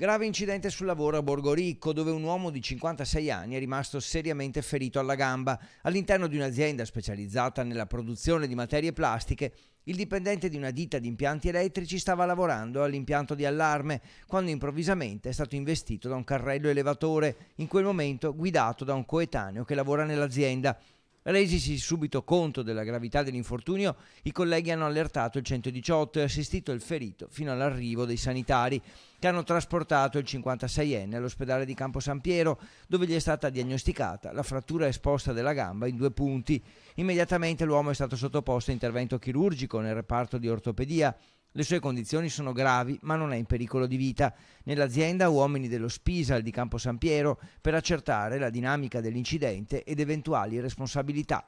Grave incidente sul lavoro a Borgo Ricco, dove un uomo di 56 anni è rimasto seriamente ferito alla gamba. All'interno di un'azienda specializzata nella produzione di materie plastiche, il dipendente di una ditta di impianti elettrici stava lavorando all'impianto di allarme, quando improvvisamente è stato investito da un carrello elevatore, in quel momento guidato da un coetaneo che lavora nell'azienda. Resisi subito conto della gravità dell'infortunio, i colleghi hanno allertato il 118 e assistito il ferito fino all'arrivo dei sanitari che hanno trasportato il 56enne all'ospedale di Campo San Piero dove gli è stata diagnosticata la frattura esposta della gamba in due punti. Immediatamente l'uomo è stato sottoposto a intervento chirurgico nel reparto di ortopedia le sue condizioni sono gravi, ma non è in pericolo di vita. Nell'azienda uomini dello Spisal di Campo San Piero per accertare la dinamica dell'incidente ed eventuali responsabilità.